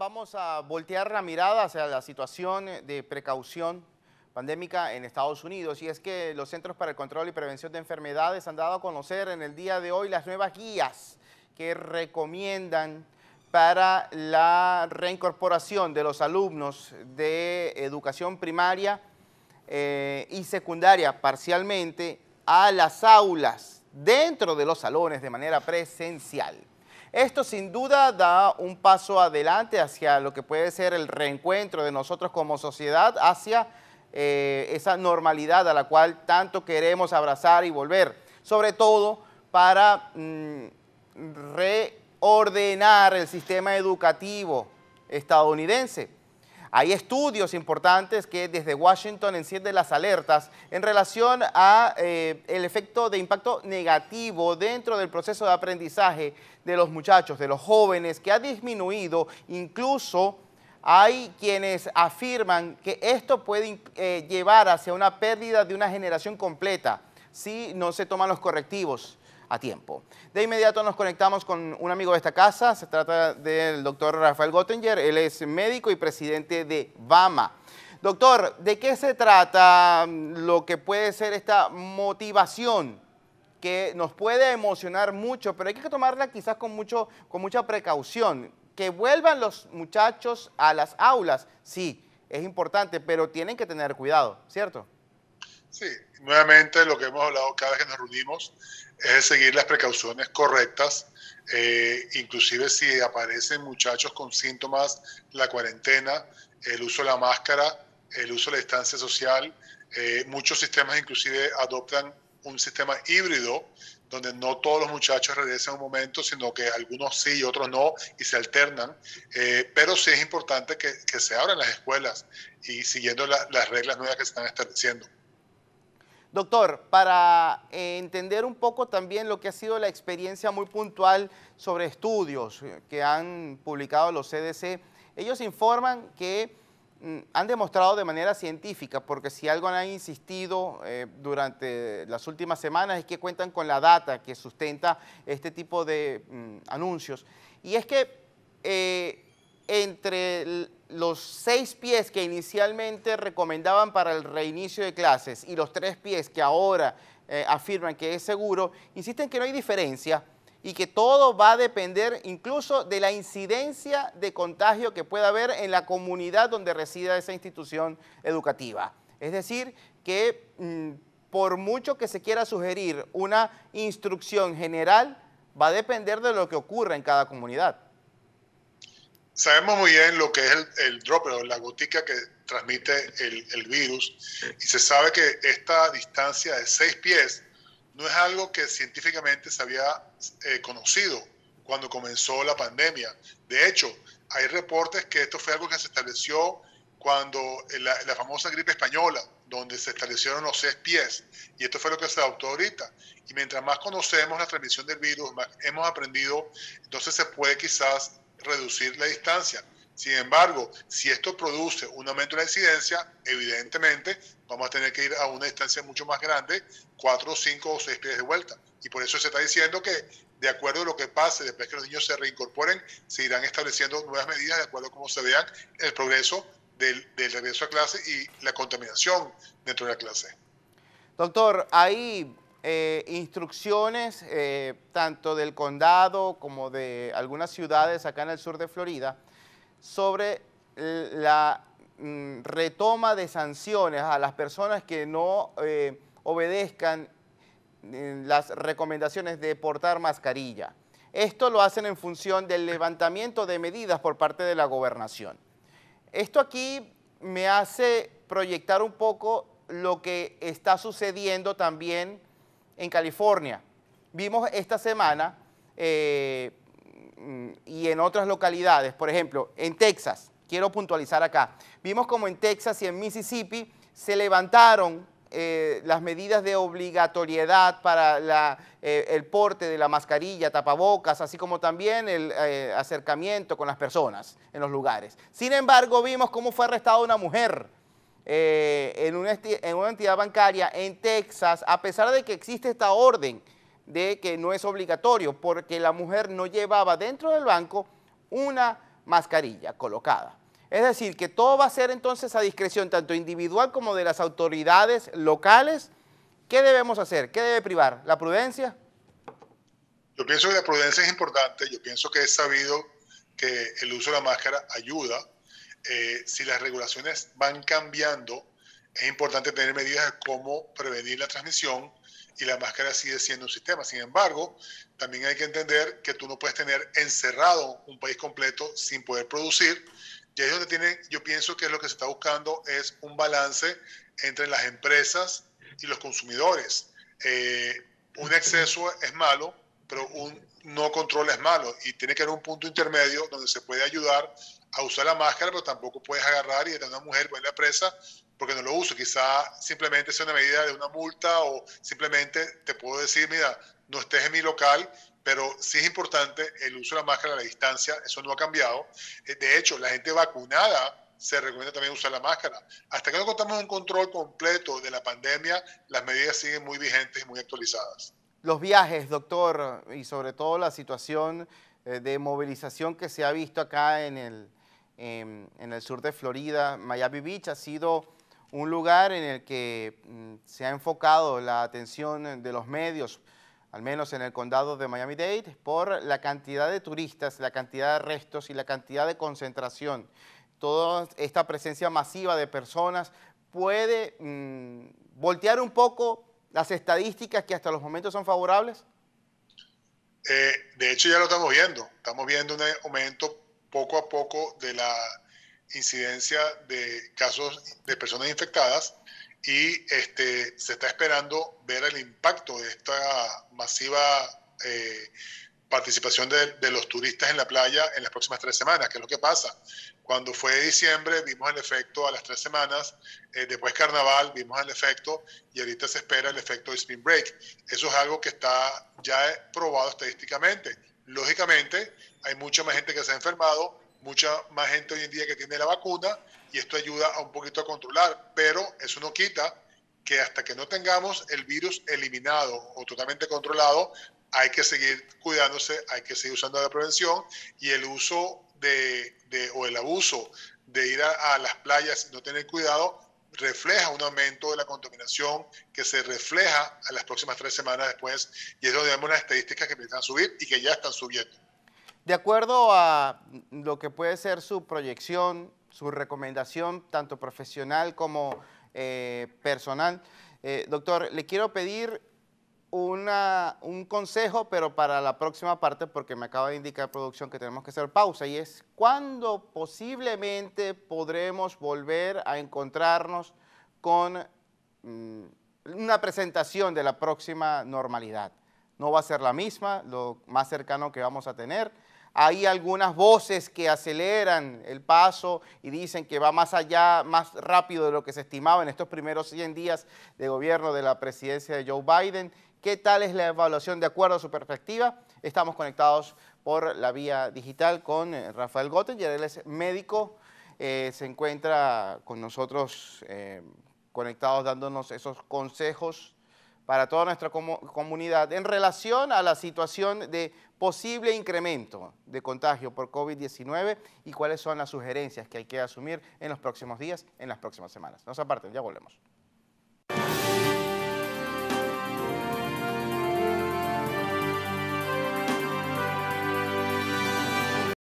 vamos a voltear la mirada hacia la situación de precaución pandémica en Estados Unidos y es que los Centros para el Control y Prevención de Enfermedades han dado a conocer en el día de hoy las nuevas guías que recomiendan para la reincorporación de los alumnos de educación primaria eh, y secundaria parcialmente a las aulas dentro de los salones de manera presencial. Esto sin duda da un paso adelante hacia lo que puede ser el reencuentro de nosotros como sociedad hacia eh, esa normalidad a la cual tanto queremos abrazar y volver, sobre todo para mm, reordenar el sistema educativo estadounidense hay estudios importantes que desde Washington encienden las alertas en relación al eh, efecto de impacto negativo dentro del proceso de aprendizaje de los muchachos, de los jóvenes, que ha disminuido incluso hay quienes afirman que esto puede eh, llevar hacia una pérdida de una generación completa si no se toman los correctivos a tiempo. De inmediato nos conectamos con un amigo de esta casa, se trata del doctor Rafael Gottinger, él es médico y presidente de VAMA. Doctor, ¿de qué se trata mm, lo que puede ser esta motivación que nos puede emocionar mucho, pero hay que tomarla quizás con, mucho, con mucha precaución? Que vuelvan los muchachos a las aulas, sí, es importante, pero tienen que tener cuidado, ¿cierto? Sí, nuevamente lo que hemos hablado cada vez que nos reunimos es seguir las precauciones correctas, eh, inclusive si aparecen muchachos con síntomas, la cuarentena, el uso de la máscara, el uso de la distancia social. Eh, muchos sistemas inclusive adoptan un sistema híbrido donde no todos los muchachos regresan un momento, sino que algunos sí y otros no, y se alternan. Eh, pero sí es importante que, se abran las escuelas y siguiendo las reglas nuevas que se están estableciendo. Doctor, para eh, entender un poco también lo que ha sido la experiencia muy puntual sobre estudios que han publicado los CDC, ellos informan que mm, han demostrado de manera científica, porque si algo han insistido eh, durante las últimas semanas es que cuentan con la data que sustenta este tipo de mm, anuncios. Y es que eh, entre los seis pies que inicialmente recomendaban para el reinicio de clases y los tres pies que ahora eh, afirman que es seguro, insisten que no hay diferencia y que todo va a depender incluso de la incidencia de contagio que pueda haber en la comunidad donde resida esa institución educativa. Es decir, que mm, por mucho que se quiera sugerir una instrucción general, va a depender de lo que ocurra en cada comunidad sabemos muy bien lo que es el, el o la gotica que transmite el, virus y se sabe que esta distancia de seis pies no es algo que científicamente se había eh, conocido cuando comenzó la pandemia. De hecho, hay reportes que esto fue algo que se estableció cuando eh, la, la famosa gripe española, donde se establecieron los seis pies, y esto fue lo que se adoptó ahorita. Y mientras más conocemos la transmisión del virus, más hemos aprendido, entonces se puede quizás reducir la distancia. Sin embargo, si esto produce un aumento de la incidencia, evidentemente vamos a tener que ir a una distancia mucho más grande, cuatro, cinco o seis pies de vuelta. Y por eso se está diciendo que, de acuerdo a lo que pase, después que los niños se reincorporen, se irán estableciendo nuevas medidas de acuerdo a cómo se vean el progreso del, regreso a clase y la contaminación dentro de la clase. Doctor, ahí eh, instrucciones eh, tanto del condado como de algunas ciudades acá en el sur de Florida sobre la mm, retoma de sanciones a las personas que no eh, obedezcan las recomendaciones de portar mascarilla. Esto lo hacen en función del levantamiento de medidas por parte de la gobernación. Esto aquí me hace proyectar un poco lo que está sucediendo también en California. Vimos esta semana eh, y en otras localidades, por ejemplo, en Texas, quiero puntualizar acá, vimos como en Texas y en Mississippi se levantaron eh, las medidas de obligatoriedad para eh, el porte de la mascarilla, tapabocas, así como también el acercamiento con las personas en los lugares. Sin embargo, vimos cómo fue arrestada una mujer eh, en, una en una entidad bancaria en Texas, a pesar de que existe esta orden de que no es obligatorio, porque la mujer no llevaba dentro del banco una mascarilla colocada. Es decir, que todo va a ser entonces a discreción tanto individual como de las autoridades locales. ¿Qué debemos hacer? ¿Qué debe privar? ¿La prudencia? Yo pienso que la prudencia es importante. Yo pienso que es sabido que el uso de la máscara ayuda eh, si las regulaciones van cambiando, es importante tener medidas de cómo prevenir la transmisión y la máscara sigue siendo un sistema. Sin embargo, también hay que entender que tú no puedes tener encerrado un país completo sin poder producir. Y ahí es donde tiene, yo pienso que es lo que se está buscando es un balance entre las empresas y los consumidores. Eh, un exceso es malo, pero un no control es malo y tiene que haber un punto intermedio donde se puede ayudar a usar la máscara, pero tampoco puedes agarrar y a una mujer ponerla la presa porque no lo uso. Quizá simplemente sea una medida de una multa o simplemente te puedo decir, mira, no estés en mi local, pero sí es importante el uso de la máscara a la distancia, eso no ha cambiado. Eh, de hecho, la gente vacunada se recomienda también usar la máscara. Hasta que no contamos un control completo de la pandemia, las medidas siguen muy vigentes y muy actualizadas los viajes, doctor, y sobre todo la situación eh, de movilización que se ha visto acá en el, em, en, el sur de Florida, Miami Beach ha sido un lugar en el que mm, se ha enfocado la atención de los medios, al menos en el condado de Miami-Dade, por la cantidad de turistas, la cantidad de restos y la cantidad de concentración. Toda esta presencia masiva de personas puede mm, voltear un poco las estadísticas que hasta los momentos son favorables? Eh, de hecho, ya lo estamos viendo. Estamos viendo un aumento poco a poco de la incidencia de casos de personas infectadas y este, se está esperando ver el impacto de esta masiva eh, participación de, los turistas en la playa en las próximas tres semanas, que es lo que pasa. Cuando fue diciembre vimos el efecto a las tres semanas, eh, después carnaval vimos el efecto y ahorita se espera el efecto de spring break. Eso es algo que está ya eh, probado estadísticamente. Lógicamente hay mucha más gente que se ha enfermado, mucha más gente hoy en día que tiene la vacuna y esto ayuda un poquito a controlar, pero eso no quita que hasta que no tengamos el virus eliminado o totalmente controlado, hay que seguir cuidándose, hay que seguir usando la prevención y el uso de, o el abuso de ir a, las playas y no tener cuidado refleja un aumento de la contaminación que se refleja a las próximas tres semanas después y es donde vemos las estadísticas que empiezan a subir y que ya están subiendo. De acuerdo a lo que puede ser su proyección, su recomendación, tanto profesional como eh, personal, eh, doctor, le quiero pedir un consejo, pero para la próxima parte, porque me acaba de indicar producción que tenemos que hacer pausa, y es cuándo posiblemente podremos volver a encontrarnos con mm, una presentación de la próxima normalidad. No va a ser la misma, lo más cercano que vamos a tener. Hay algunas voces que aceleran el paso y dicen que va más allá, más rápido de lo que se estimaba en estos primeros 100 días de gobierno de la presidencia de Joe Biden qué tal es la evaluación de acuerdo a su perspectiva. Estamos conectados por la vía digital con eh, Rafael Gottinger, él es médico, eh, se encuentra con nosotros eh, conectados dándonos esos consejos para toda nuestra comunidad en relación a la situación de posible incremento de contagio por COVID-19 y cuáles son las sugerencias que hay que asumir en los próximos días, en las próximas semanas. Nos aparten, ya volvemos.